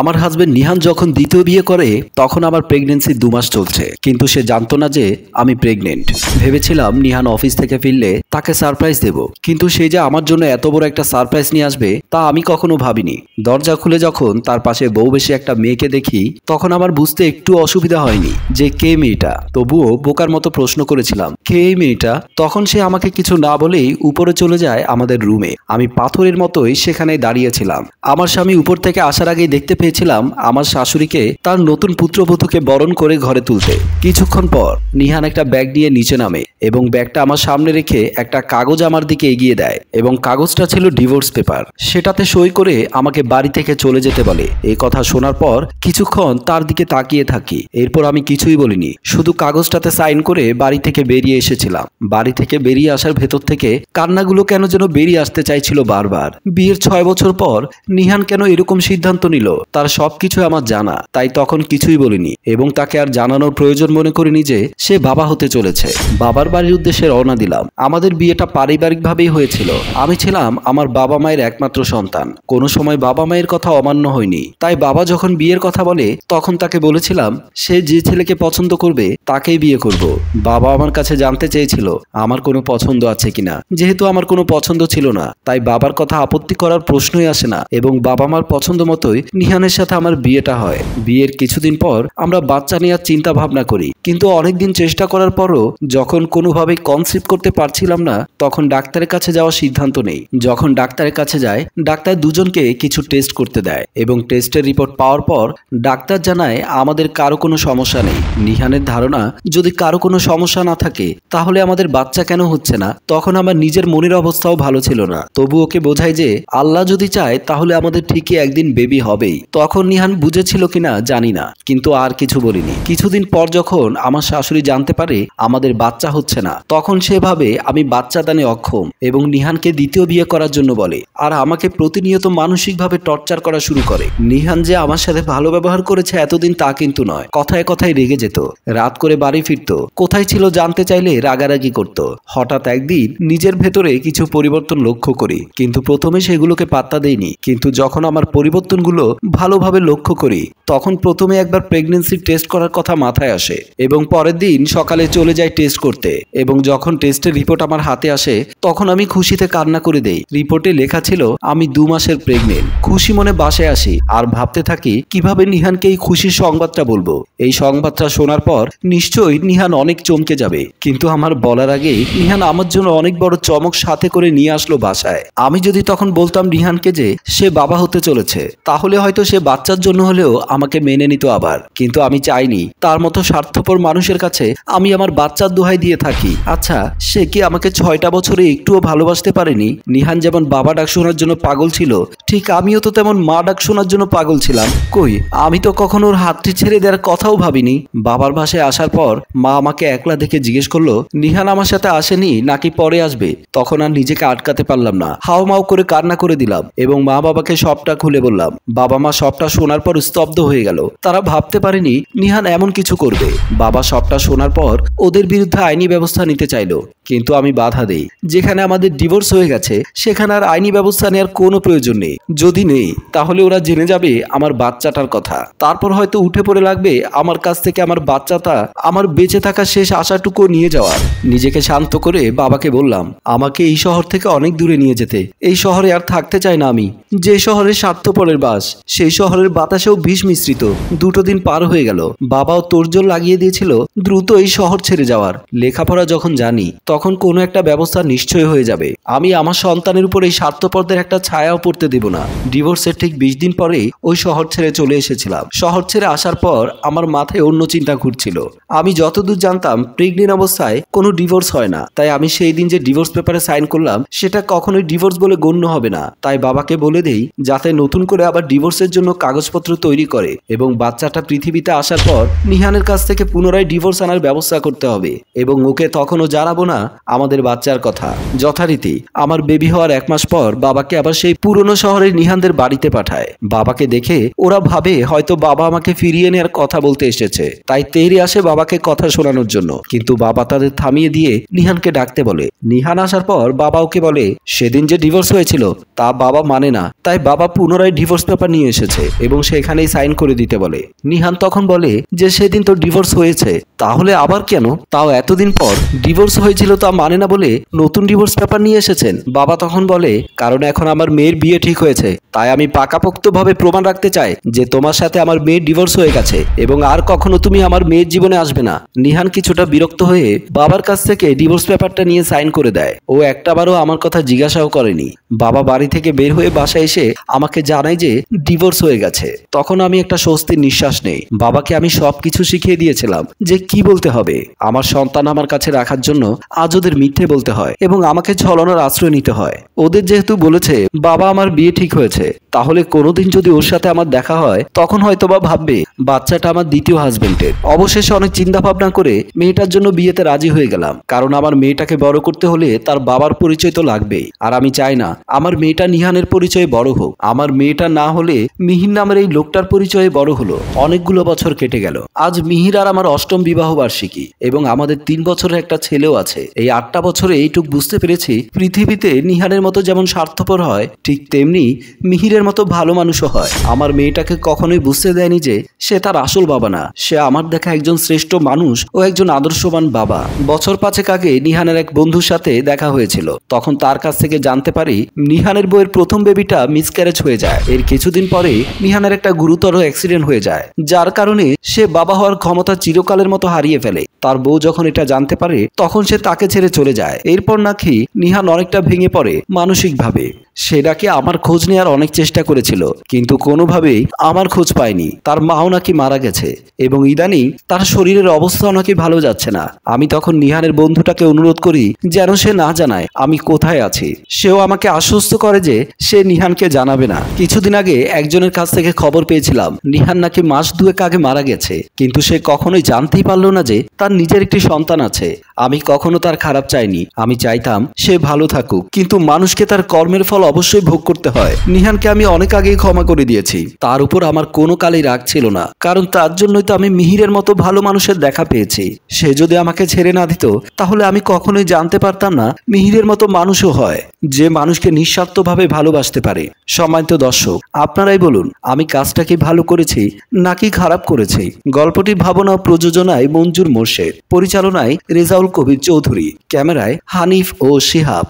আমার হাজব্যান্ড নিহান যখন দ্বিতীয় বিয়ে করে তখন আমার প্রেগনেন্সি দু মাস চলছে কিন্তু সে জানতো না যে আমি প্রেগনেন্ট ভেবেছিলাম নিহান অফিস থেকে ফিরলে তাকে সারপ্রাইজ দেব কিন্তু সে যে আমার জন্য এত বড় একটা সারপ্রাইজ নিয়ে আসবে তা আমি কখনো ভাবিনি দরজা খুলে যখন তার পাশে বউ বেশি একটা মেয়েকে দেখি তখন আমার বুঝতে একটু অসুবিধা হয়নি যে কে মেয়েটা তবুও বোকার মতো প্রশ্ন করেছিলাম কে এই মেয়েটা তখন সে আমাকে কিছু না বলেই উপরে চলে যায় আমাদের রুমে আমি পাথরের মতোই সেখানে দাঁড়িয়েছিলাম আমার স্বামী উপর থেকে আসার আগেই দেখতে পেয়েছিলাম আমার শাশুড়িকে তার নতুন পুত্রবধূকে বরণ করে ঘরে তুলতে কিছুক্ষণ পর নিহান একটা ব্যাগ নিয়ে নিচে নামে এবং ব্যাগটা আমার সামনে রেখে একটা কাগজ আমার দিকে এগিয়ে দেয় এবং কাগজটা ছিল ডিভোর্স পেপার সেটাতে সই করে আমাকে বাড়ি থেকে চলে যেতে বলে এই কথা শোনার পর কিছুক্ষণ তার দিকে তাকিয়ে থাকি এরপর আমি কিছুই বলিনি শুধু কাগজটাতে সাইন করে বাড়ি থেকে বেরিয়ে এসেছিলাম বাড়ি থেকে বেরিয়ে আসার ভেতর থেকে কান্নাগুলো কেন যেন বেরিয়ে আসতে চাইছিল বারবার বিয়ের ছয় বছর পর নিহান কেন এরকম সিদ্ধান্ত নিল তার সব কিছু আমার জানা তাই তখন কিছুই বলিনি এবং তাকে আর জানানোর প্রয়োজন মনে করিনি যে সে বাবা হতে চলেছে বাবার বাড়ির উদ্দেশ্যে রওনা দিলাম আমাদের বিয়েটা পারিবারিকভাবেই হয়েছিল আমি ছিলাম আমার বাবা মায়ের একমাত্র সন্তান কোনো সময় বাবা মায়ের কথা অমান্য হয়নি তাই বাবা যখন বিয়ের কথা বলে তখন তাকে বলেছিলাম সে যে ছেলেকে পছন্দ করবে তাকেই বিয়ে করব বাবা আমার কাছে জানতে চেয়েছিল আমার কোনো পছন্দ আছে কিনা যেহেতু আমার কোনো পছন্দ ছিল না তাই বাবার কথা আপত্তি করার প্রশ্নই আসে না এবং বাবা মার পছন্দ মতোই নিহান রেহানের সাথে আমার বিয়েটা হয় বিয়ের কিছুদিন পর আমরা বাচ্চা নেওয়ার চিন্তা ভাবনা করি কিন্তু অনেকদিন চেষ্টা করার পরও যখন কোনোভাবে কনসিভ করতে পারছিলাম না তখন ডাক্তারের কাছে যাওয়ার সিদ্ধান্ত নেই যখন ডাক্তারের কাছে যায় ডাক্তার দুজনকে কিছু টেস্ট করতে দেয় এবং টেস্টের রিপোর্ট পাওয়ার পর ডাক্তার জানায় আমাদের কারো কোনো সমস্যা নেই নিহানের ধারণা যদি কারো কোনো সমস্যা না থাকে তাহলে আমাদের বাচ্চা কেন হচ্ছে না তখন আমার নিজের মনের অবস্থাও ভালো ছিল না তবু ওকে বোঝায় যে আল্লাহ যদি চায় তাহলে আমাদের ঠিকই একদিন বেবি হবেই তখন নিহান বুঝেছিল কিনা জানি না কিন্তু আর কিছু বলিনি কিছুদিন পর যখন আমার শাশুড়ি জানতে পারে আমাদের বাচ্চা হচ্ছে না তখন সেভাবে আমি বাচ্চা দানে অক্ষম এবং নিহানকে দ্বিতীয় বিয়ে করার জন্য বলে আর আমাকে প্রতিনিয়ত মানসিকভাবে টর্চার করা শুরু করে নিহান যে আমার সাথে ভালো ব্যবহার করেছে এতদিন তা কিন্তু নয় কথায় কথায় রেগে যেত রাত করে বাড়ি ফিরত কোথায় ছিল জানতে চাইলে রাগারাগি করত হঠাৎ একদিন নিজের ভেতরে কিছু পরিবর্তন লক্ষ্য করি কিন্তু প্রথমে সেগুলোকে পাত্তা দেয়নি কিন্তু যখন আমার পরিবর্তনগুলো ভালোভাবে লক্ষ্য করি তখন প্রথমে একবার প্রেগনেন্সি টেস্ট করার কথা মাথায় আসে এবং পরের দিন সকালে চলে যাই টেস্ট করতে এবং যখন টেস্টের রিপোর্ট আমার হাতে আসে তখন আমি খুশিতে কান্না করে দেই রিপোর্টে লেখা ছিল আমি দু মাসের প্রেগনেন্ট খুশি মনে বাসায় আসি আর ভাবতে থাকি কিভাবে নিহানকে এই খুশির সংবাদটা বলবো এই সংবাদটা শোনার পর নিশ্চয়ই নিহান অনেক চমকে যাবে কিন্তু আমার বলার আগেই নিহান আমার জন্য অনেক বড় চমক সাথে করে নিয়ে আসলো বাসায় আমি যদি তখন বলতাম নিহানকে যে সে বাবা হতে চলেছে তাহলে হয়তো সে বাচ্চার জন্য হলেও আমাকে মেনে নিত আবার কিন্তু আমি চাইনি তার মতো স্বার্থপর মানুষের কাছে আমি আমার বাচ্চার দোহাই দিয়ে থাকি আচ্ছা সে কি আমাকে ছয়টা বছরে একটুও ভালোবাসতে পারেনি নিহান যেমন বাবা ডাক শোনার জন্য পাগল ছিল ঠিক আমিও তো তেমন মা ডাক শোনার জন্য পাগল ছিলাম কই আমি তো কখনো ওর হাতটি ছেড়ে দেওয়ার কথাও ভাবিনি বাবার ভাষায় আসার পর মা আমাকে একলা দেখে জিজ্ঞেস করলো নিহান আমার সাথে আসেনি নাকি পরে আসবে তখন আর নিজেকে আটকাতে পারলাম না হাও মাও করে কান্না করে দিলাম এবং মা বাবাকে সবটা খুলে বললাম বাবা মা সবটা শোনার পর স্তব্ধ হয়ে গেল তারা ভাবতে পারেনি নিহান এমন কিছু করবে বাবা সবটা শোনার পর ওদের বিরুদ্ধে আইনি ব্যবস্থা নিতে চাইল কিন্তু আমি বাধা দেই যেখানে আমাদের ডিভোর্স হয়ে গেছে সেখানে আর আইনি ব্যবস্থা নেওয়ার কোনো প্রয়োজন নেই যদি নেই তাহলে ওরা জেনে যাবে আমার বাচ্চাটার কথা তারপর হয়তো উঠে পড়ে লাগবে আমার কাছ থেকে আমার বাচ্চাটা আমার বেঁচে থাকা শেষ আশাটুকু নিয়ে যাওয়ার নিজেকে শান্ত করে বাবাকে বললাম আমাকে এই শহর থেকে অনেক দূরে নিয়ে যেতে এই শহরে আর থাকতে চাই না আমি যে শহরে স্বার্থপরের বাস সেই শহরের বাতাসেও বিষ মিশ্রিত দুটো দিন পার হয়ে গেল বাবাও তোরজোর লাগিয়ে দিয়েছিল দ্রুত এই শহর ছেড়ে যাওয়ার লেখাপড়া যখন জানি তখন কোনো একটা ব্যবস্থা নিশ্চয় হয়ে যাবে আমি আমার সন্তানের উপর এই স্বার্থপরদের একটা ছায়াও পড়তে দেব না ডিভোর্সের ঠিক বিশ দিন পরেই ওই শহর ছেড়ে চলে এসেছিলাম শহর ছেড়ে আসার পর আমার মাথায় অন্য চিন্তা ঘুরছিল আমি যতদূর জানতাম প্রেগনেন্ট অবস্থায় কোনো ডিভোর্স হয় না তাই আমি সেই দিন যে ডিভোর্স পেপারে সাইন করলাম সেটা কখনোই ডিভোর্স বলে গণ্য হবে না তাই বাবাকে বলে দেই যাতে নতুন করে আবার ডিভোর্সের জন্য কাগজপত্র তৈরি করে এবং বাচ্চাটা পৃথিবীতে আসার পর নিহানের কাছ থেকে পুনরায় ডিভোর্স আনার ব্যবস্থা করতে হবে এবং ওকে তখনও জানাবো না আমাদের বাচ্চার কথা যথারীতি আমার বেবি হওয়ার এক মাস পর বাবাকে আবার সেই পুরনো শহরের নিহানদের বাড়িতে পাঠায় বাবাকে দেখে ওরা ভাবে হয়তো বাবা আমাকে ফিরিয়ে নেওয়ার কথা বলতে এসেছে তাই তেরি আসে বাবাকে কথা শোনানোর জন্য কিন্তু বাবা তাদের থামিয়ে দিয়ে নিহানকে ডাকতে বলে নিহান আসার পর বাবা ওকে বলে সেদিন যে ডিভোর্স হয়েছিল তা বাবা মানে না তাই বাবা পুনরায় ডিভোর্স পেপার নিয়ে এসেছে এবং সেখানেই সাইন করে দিতে বলে নিহান তখন বলে যে সেদিন তো ডিভোর্স হয়েছে তাহলে আবার কেন তাও এতদিন পর ডিভোর্স হয়েছিল তা মানে না বলে নতুন ডিভোর্স পেপার নিয়ে এসেছেন বাবা তখন বলে কারণ এখন আমার মেয়ের বিয়ে ঠিক হয়েছে তাই আমি পাকাপোক্তভাবে প্রমাণ রাখতে চাই যে তোমার সাথে আমার মেয়ের ডিভোর্স হয়ে গেছে এবং আর কখনো তুমি আমার মেয়ের জীবনে আসবে না নিহান কিছুটা বিরক্ত হয়ে বাবার কাছ থেকে ডিভোর্স পেপারটা নিয়ে সাইন করে দেয় ও একটাবারও আমার কথা জিজ্ঞাসাও করেনি বাবা বাড়ি থেকে বের হয়ে বাসায় এসে আমাকে জানায় যে ডিভোর্স হয়ে গেছে তখন আমি একটা স্বস্তির নিঃশ্বাস নেই বাবাকে আমি সব কিছু শিখিয়ে দিয়েছিলাম যে কি বলতে হবে আমার সন্তান আমার কাছে রাখার জন্য আজ ওদের মিথ্যে বলতে হয় এবং আমাকে ছলনার আশ্রয় নিতে হয় ওদের যেহেতু বলেছে বাবা আমার বিয়ে ঠিক হয়েছে তাহলে কোনোদিন যদি ওর সাথে আমার দেখা হয় তখন হয়তো বা ভাববে বাচ্চাটা আমার দ্বিতীয় হাজবেন্ডের অবশেষে অনেক চিন্তা ভাবনা করে মেয়েটার জন্য বিয়েতে রাজি হয়ে গেলাম কারণ আমার মেয়েটাকে বড় করতে হলে তার বাবার পরিচয় তো লাগবেই আর আমি চাই না আমার মেয়েটা নিহানের পরিচয়ে বড় হোক আমার মেয়েটা না হলে মিহির নামের এই লোকটার পরিচয়ে বড় হলো অনেকগুলো বছর কেটে গেল আজ মিহির আর আমার অষ্টম বিবাহ বিবাহবার্ষিকী এবং আমাদের তিন বছরের একটা ছেলেও আছে এই আটটা বছরে এইটুক বুঝতে পেরেছি পৃথিবীতে নিহারের মতো যেমন স্বার্থপর হয় ঠিক তেমনি মিহিরের মতো ভালো মানুষও হয় আমার মেয়েটাকে কখনোই বুঝতে দেয়নি যে সে তার আসল বাবা না সে আমার দেখা একজন শ্রেষ্ঠ মানুষ ও একজন আদর্শবান বাবা বছর পাঁচেক আগে নিহানের এক বন্ধুর সাথে দেখা হয়েছিল তখন তার কাছ থেকে জানতে পারি নিহানের বইয়ের প্রথম বেবিটা মিসক্যারেজ হয়ে যায় এর কিছুদিন পরে নিহানের একটা গুরুতর অ্যাক্সিডেন্ট হয়ে যায় যার কারণে সে বাবা হওয়ার ক্ষমতা চিরকালের মতো মতো হারিয়ে ফেলে তার বউ যখন এটা জানতে পারে তখন সে তাকে ছেড়ে চলে যায় এরপর নাকি নিহান অনেকটা ভেঙে পড়ে মানসিকভাবে সেটাকে আমার খোঁজ নেওয়ার অনেক চেষ্টা করেছিল কিন্তু কোনোভাবেই আমার খোঁজ পায়নি তার মাও নাকি মারা গেছে এবং ইদানিং তার শরীরের অবস্থা নাকি ভালো যাচ্ছে না আমি তখন নিহানের বন্ধুটাকে অনুরোধ করি যেন সে না জানায় আমি কোথায় আছি সেও আমাকে আশ্বস্ত করে যে সে নিহানকে জানাবে না কিছুদিন আগে একজনের কাছ থেকে খবর পেয়েছিলাম নিহান নাকি মাস দুয়েক আগে মারা গেছে কিন্তু সে কখনোই জানতেই পারল না যে তার নিজের একটি সন্তান আছে আমি কখনো তার খারাপ চাইনি আমি চাইতাম সে ভালো থাকুক কিন্তু মানুষকে তার কর্মের ফল ফল অবশ্যই ভোগ করতে হয় নিহানকে আমি অনেক আগেই ক্ষমা করে দিয়েছি তার উপর আমার কোনো কালেই রাগ ছিল না কারণ তার জন্যই তো আমি মিহিরের মতো ভালো মানুষের দেখা পেয়েছি সে যদি আমাকে ছেড়ে না দিত তাহলে আমি কখনোই জানতে পারতাম না মিহিরের মতো মানুষও হয় যে মানুষকে নিঃস্বার্থভাবে ভালোবাসতে পারে সম্মানিত দর্শক আপনারাই বলুন আমি কাজটা কি ভালো করেছি নাকি খারাপ করেছি গল্পটি ভাবনা প্রযোজনায় মঞ্জুর মোর্শেদ পরিচালনায় রেজাউল কবির চৌধুরী ক্যামেরায় হানিফ ও শিহাব